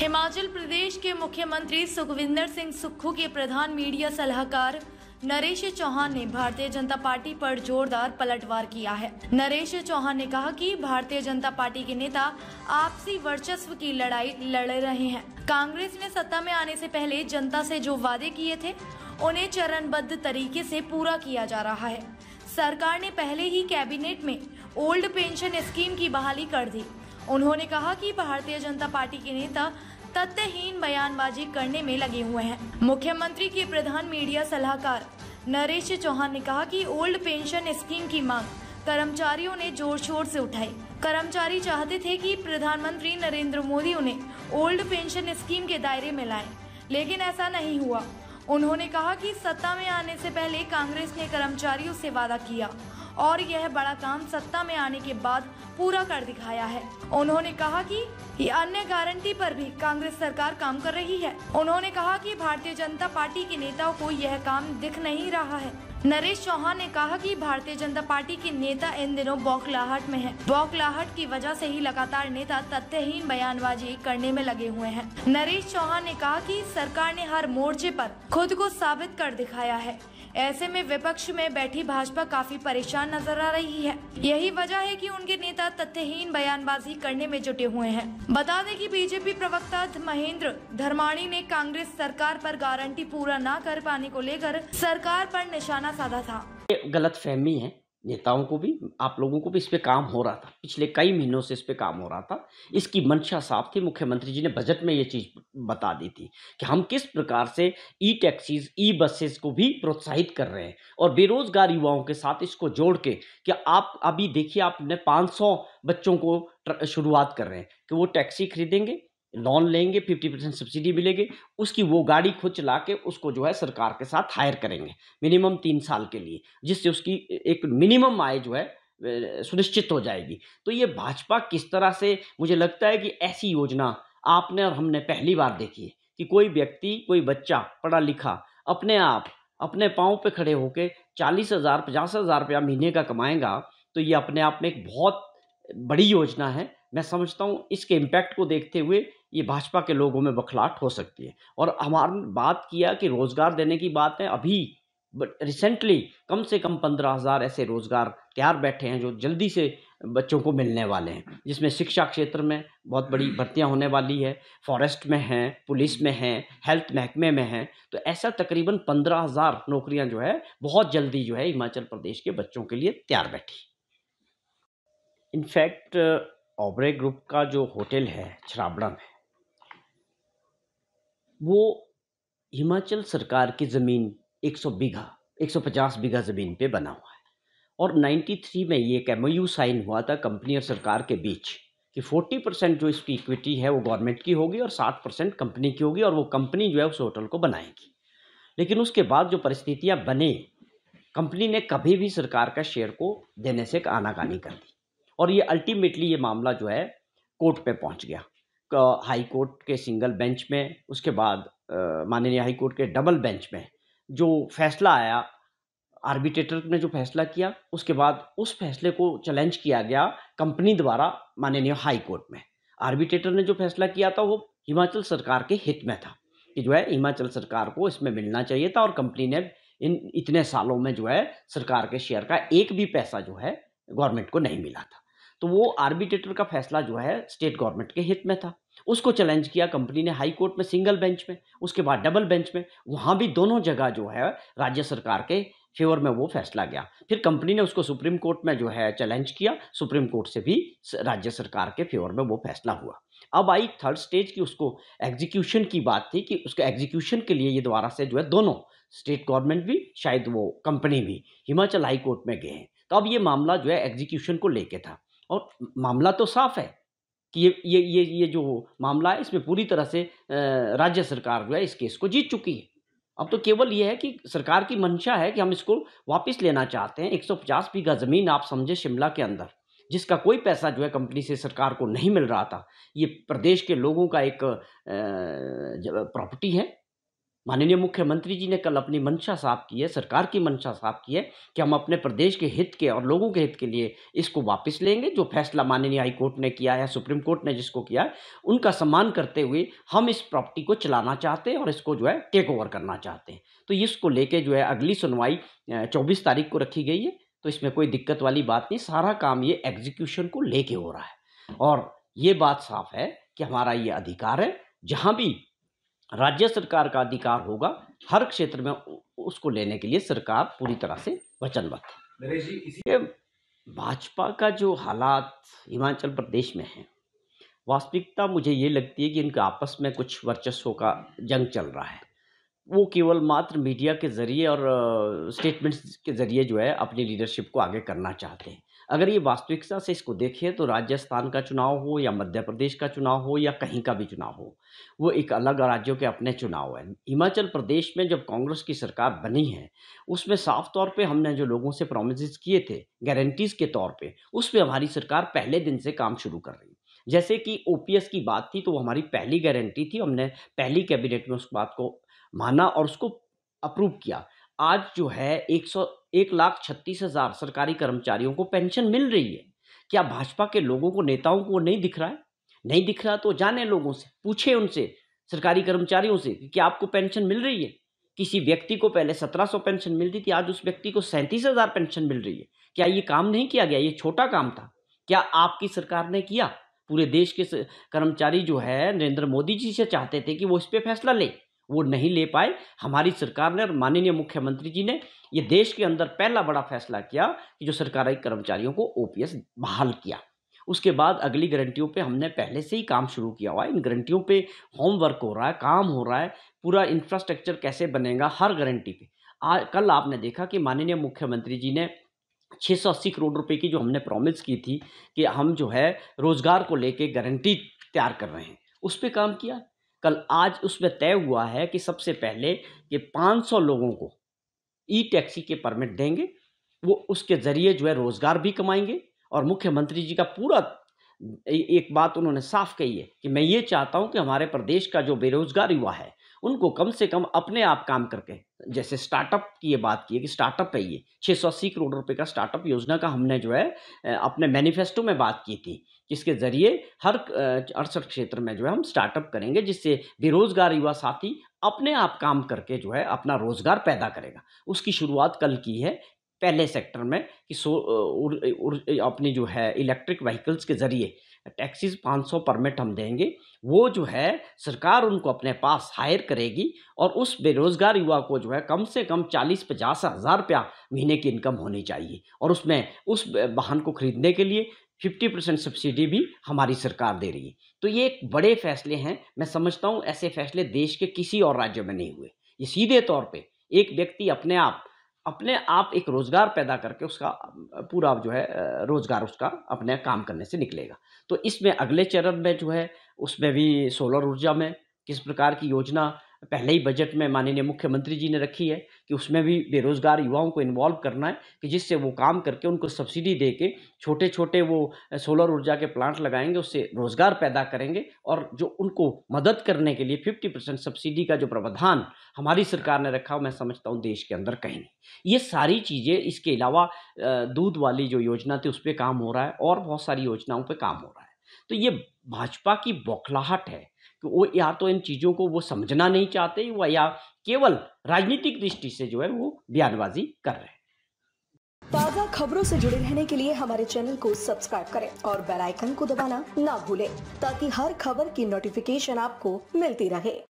हिमाचल प्रदेश के मुख्यमंत्री सुखविंदर सिंह सुक्खू के प्रधान मीडिया सलाहकार नरेश चौहान ने भारतीय जनता पार्टी पर जोरदार पलटवार किया है नरेश चौहान ने कहा कि भारतीय जनता पार्टी के नेता आपसी वर्चस्व की लड़ाई लड़ रहे हैं कांग्रेस ने सत्ता में आने से पहले जनता से जो वादे किए थे उन्हें चरणबद्ध तरीके से पूरा किया जा रहा है सरकार ने पहले ही कैबिनेट में ओल्ड पेंशन स्कीम की बहाली कर दी उन्होंने कहा कि भारतीय जनता पार्टी के नेता तथ्यहीन बयानबाजी करने में लगे हुए हैं मुख्यमंत्री के प्रधान मीडिया सलाहकार नरेश चौहान ने कहा कि ओल्ड पेंशन स्कीम की मांग कर्मचारियों ने जोर शोर से उठाई कर्मचारी चाहते थे कि प्रधानमंत्री नरेंद्र मोदी उन्हें ओल्ड पेंशन स्कीम के दायरे में लाए लेकिन ऐसा नहीं हुआ उन्होंने कहा कि सत्ता में आने से पहले कांग्रेस ने कर्मचारियों से वादा किया और यह बड़ा काम सत्ता में आने के बाद पूरा कर दिखाया है उन्होंने कहा कि अन्य गारंटी पर भी कांग्रेस सरकार काम कर रही है उन्होंने कहा कि भारतीय जनता पार्टी के नेताओं को यह काम दिख नहीं रहा है नरेश चौहान ने कहा कि भारतीय जनता पार्टी के नेता इन दिनों बौखलाहट में हैं। बौखलाहट की वजह से ही लगातार नेता तथ्यहीन बयानबाजी करने में लगे हुए हैं। नरेश चौहान ने कहा कि सरकार ने हर मोर्चे पर खुद को साबित कर दिखाया है ऐसे में विपक्ष में बैठी भाजपा काफी परेशान नजर आ रही है यही वजह है कि उनके नेता तथ्यहीन बयानबाजी करने में जुटे हुए हैं बता दें कि बीजेपी प्रवक्ता महेंद्र धर्माणी ने कांग्रेस सरकार पर गारंटी पूरा न कर पाने को लेकर सरकार पर निशाना इतना सादा था ये गलत फहमी है नेताओं को भी आप लोगों को भी इस पे काम हो रहा था पिछले कई महीनों से इस पे काम हो रहा था इसकी मंशा साफ थी मुख्यमंत्री जी ने बजट में ये चीज़ बता दी थी कि हम किस प्रकार से ई टैक्सीज ई बसेस को भी प्रोत्साहित कर रहे हैं और बेरोजगार युवाओं के साथ इसको जोड़ के कि आप अभी देखिए आपने 500 बच्चों को शुरुआत कर रहे हैं कि वो टैक्सी खरीदेंगे लोन लेंगे फिफ्टी परसेंट सब्सिडी मिलेगी उसकी वो गाड़ी खुद चला के उसको जो है सरकार के साथ हायर करेंगे मिनिमम तीन साल के लिए जिससे उसकी एक मिनिमम आय जो है सुनिश्चित हो जाएगी तो ये भाजपा किस तरह से मुझे लगता है कि ऐसी योजना आपने और हमने पहली बार देखी है कि कोई व्यक्ति कोई बच्चा पढ़ा लिखा अपने आप अपने पाँव पर खड़े होकर चालीस हज़ार पचास हज़ार रुपया महीने का कमाएगा तो ये अपने आप में एक बहुत बड़ी योजना है मैं समझता हूँ इसके इम्पैक्ट को देखते हुए ये भाजपा के लोगों में बखलाट हो सकती है और हमारे बात किया कि रोज़गार देने की बात है अभी बट रिसेंटली कम से कम पंद्रह हज़ार ऐसे रोज़गार तैयार बैठे हैं जो जल्दी से बच्चों को मिलने वाले हैं जिसमें शिक्षा क्षेत्र में बहुत बड़ी भर्तियां होने वाली है फॉरेस्ट में हैं पुलिस में हैं हेल्थ महकमे में हैं तो ऐसा तकरीबन पंद्रह हज़ार नौकरियाँ जो है बहुत जल्दी जो है हिमाचल प्रदेश के बच्चों के लिए तैयार बैठी इनफैक्ट ओबरे ग्रुप का जो होटल है छराबड़ा में वो हिमाचल सरकार की ज़मीन 100 बीघा 150 बीघा ज़मीन पे बना हुआ है और 93 में ये एक एम साइन हुआ था कंपनी और सरकार के बीच कि 40 परसेंट जो इसकी इक्विटी है वो गवर्नमेंट की होगी और 60 परसेंट कंपनी की होगी और वो कंपनी जो है उस होटल को बनाएगी लेकिन उसके बाद जो परिस्थितियाँ बने कंपनी ने कभी भी सरकार का शेयर को देने से आनाकानी कर दी और ये अल्टीमेटली ये मामला जो है कोर्ट पे पहुंच गया हाई कोर्ट के सिंगल बेंच में उसके बाद माननीय हाई कोर्ट के डबल बेंच में जो फैसला आया आर्बिट्रेटर ने जो फैसला किया उसके बाद उस फैसले को चैलेंज किया गया कंपनी द्वारा माननीय हाई कोर्ट में आर्बिट्रेटर ने जो फैसला किया था वो हिमाचल सरकार के हित में था कि जो है हिमाचल सरकार को इसमें मिलना चाहिए था और कंपनी ने इन इतने सालों में जो है सरकार के शेयर का एक भी पैसा जो है गवर्नमेंट को नहीं मिला था तो वो आर्बिट्रेटर का फैसला जो है स्टेट गवर्नमेंट के हित में था उसको चैलेंज किया कंपनी ने हाई कोर्ट में सिंगल बेंच में उसके बाद डबल बेंच में वहाँ भी दोनों जगह जो है राज्य सरकार के फेवर में वो फैसला गया फिर कंपनी ने उसको सुप्रीम कोर्ट में जो है चैलेंज किया सुप्रीम कोर्ट से भी राज्य सरकार के फेवर में वो फैसला हुआ अब आई थर्ड स्टेज की उसको एग्जीक्यूशन की बात थी कि उसके एग्जीक्यूशन के लिए ये दोबारा से जो है दोनों स्टेट गवर्नमेंट भी शायद वो कंपनी भी हिमाचल हाई कोर्ट में गए हैं तो अब ये मामला जो है एग्जीक्यूशन को लेके था और मामला तो साफ है कि ये ये ये ये जो मामला है इसमें पूरी तरह से राज्य सरकार जो है इस केस को जीत चुकी है अब तो केवल ये है कि सरकार की मंशा है कि हम इसको वापस लेना चाहते हैं 150 बीघा ज़मीन आप समझे शिमला के अंदर जिसका कोई पैसा जो है कंपनी से सरकार को नहीं मिल रहा था ये प्रदेश के लोगों का एक प्रॉपर्टी है माननीय मुख्यमंत्री जी ने कल अपनी मंशा साफ की है सरकार की मंशा साफ की है कि हम अपने प्रदेश के हित के और लोगों के हित के लिए इसको वापस लेंगे जो फैसला माननीय हाई कोर्ट ने किया है सुप्रीम कोर्ट ने जिसको किया है उनका सम्मान करते हुए हम इस प्रॉपर्टी को चलाना चाहते हैं और इसको जो है टेक ओवर करना चाहते हैं तो इसको लेके जो है अगली सुनवाई चौबीस तारीख को रखी गई है तो इसमें कोई दिक्कत वाली बात नहीं सारा काम ये एग्जीक्यूशन को लेके हो रहा है और ये बात साफ है कि हमारा ये अधिकार है जहाँ भी राज्य सरकार का अधिकार होगा हर क्षेत्र में उसको लेने के लिए सरकार पूरी तरह से वचनबद्ध है भाजपा का जो हालात हिमाचल प्रदेश में है वास्तविकता मुझे ये लगती है कि इनके आपस में कुछ वर्चस्व का जंग चल रहा है वो केवल मात्र मीडिया के ज़रिए और स्टेटमेंट्स के ज़रिए जो है अपनी लीडरशिप को आगे करना चाहते हैं अगर ये वास्तविकता से इसको देखें तो राजस्थान का चुनाव हो या मध्य प्रदेश का चुनाव हो या कहीं का भी चुनाव हो वो एक अलग राज्यों के अपने चुनाव हैं हिमाचल प्रदेश में जब कांग्रेस की सरकार बनी है उसमें साफ तौर पे हमने जो लोगों से प्रोमिस किए थे गारंटीज के तौर पे उस पर हमारी सरकार पहले दिन से काम शुरू कर रही जैसे कि ओ की बात थी तो वो हमारी पहली गारंटी थी हमने पहली कैबिनेट में उस बात को माना और उसको अप्रूव किया आज जो है एक सौ एक लाख छत्तीस हजार सरकारी कर्मचारियों को पेंशन मिल रही है क्या भाजपा के लोगों को नेताओं को नहीं दिख रहा है नहीं दिख रहा तो जाने लोगों से पूछे उनसे सरकारी कर्मचारियों से कि क्या आपको पेंशन मिल रही है किसी व्यक्ति को पहले सत्रह सौ पेंशन मिलती थी आज उस व्यक्ति को सैंतीस हजार पेंशन मिल रही है क्या ये काम नहीं किया गया ये छोटा काम था क्या आपकी सरकार ने किया पूरे देश के कर्मचारी जो है नरेंद्र मोदी जी से चाहते थे कि वो इस पर फैसला ले वो नहीं ले पाए हमारी सरकार ने और माननीय मुख्यमंत्री जी ने ये देश के अंदर पहला बड़ा फैसला किया कि जो सरकारी कर्मचारियों को ओपीएस बहाल किया उसके बाद अगली गारंटियों पे हमने पहले से ही काम शुरू किया हुआ है इन गारंटियों पे होमवर्क हो रहा है काम हो रहा है पूरा इंफ्रास्ट्रक्चर कैसे बनेगा हर गारंटी पे कल आपने देखा कि माननीय मुख्यमंत्री जी ने 680 करोड़ रुपए की जो हमने प्रॉमिस की थी कि हम जो है रोज़गार को लेके गारंटी तैयार कर रहे हैं उस पर काम किया कल आज उसमें तय हुआ है कि सबसे पहले ये 500 लोगों को ई टैक्सी के परमिट देंगे वो उसके ज़रिए जो है रोज़गार भी कमाएंगे और मुख्यमंत्री जी का पूरा एक बात उन्होंने साफ कही है कि मैं ये चाहता हूँ कि हमारे प्रदेश का जो बेरोज़गार युवा है उनको कम से कम अपने आप काम करके जैसे स्टार्टअप की ये बात की है कि स्टार्टअप है ये छः सौ अस्सी करोड़ रुपए का स्टार्टअप योजना का हमने जो है अपने मैनिफेस्टो में बात की थी जिसके ज़रिए हर अड़सठ क्षेत्र में जो है हम स्टार्टअप करेंगे जिससे बेरोजगार युवा साथी अपने आप काम करके जो है अपना रोजगार पैदा करेगा उसकी शुरुआत कल की है पहले सेक्टर में कि सो उर, उर, अपनी जो है इलेक्ट्रिक व्हीकल्स के ज़रिए टैक्सीज 500 परमिट हम देंगे वो जो है सरकार उनको अपने पास हायर करेगी और उस बेरोज़गार युवा को जो है कम से कम चालीस पचास हज़ार रुपया महीने की इनकम होनी चाहिए और उसमें उस वाहन को ख़रीदने के लिए फिफ्टी परसेंट सब्सिडी भी हमारी सरकार दे रही है तो ये एक बड़े फैसले हैं मैं समझता हूँ ऐसे फैसले देश के किसी और राज्य में नहीं हुए ये सीधे तौर पर एक व्यक्ति अपने आप अपने आप एक रोजगार पैदा करके उसका पूरा जो है रोजगार उसका अपने काम करने से निकलेगा तो इसमें अगले चरण में जो है उसमें भी सोलर ऊर्जा में किस प्रकार की योजना पहले ही बजट में माननीय मुख्यमंत्री जी ने रखी है कि उसमें भी बेरोजगार युवाओं को इन्वॉल्व करना है कि जिससे वो काम करके उनको सब्सिडी दे के छोटे छोटे वो सोलर ऊर्जा के प्लांट लगाएंगे उससे रोजगार पैदा करेंगे और जो उनको मदद करने के लिए फिफ्टी परसेंट सब्सिडी का जो प्रावधान हमारी सरकार ने रखा मैं समझता हूँ देश के अंदर कहीं नहीं ये सारी चीज़ें इसके अलावा दूध वाली जो योजना थी उस पर काम हो रहा है और बहुत सारी योजनाओं पर काम हो रहा है तो ये भाजपा की बौखलाहट है कि वो या तो इन चीज़ों को वो समझना नहीं चाहते व या केवल राजनीतिक दृष्टि से जो है वो बयानबाजी कर रहे हैं ताज़ा खबरों से जुड़े रहने के लिए हमारे चैनल को सब्सक्राइब करें और बेल आइकन को दबाना ना भूलें ताकि हर खबर की नोटिफिकेशन आपको मिलती रहे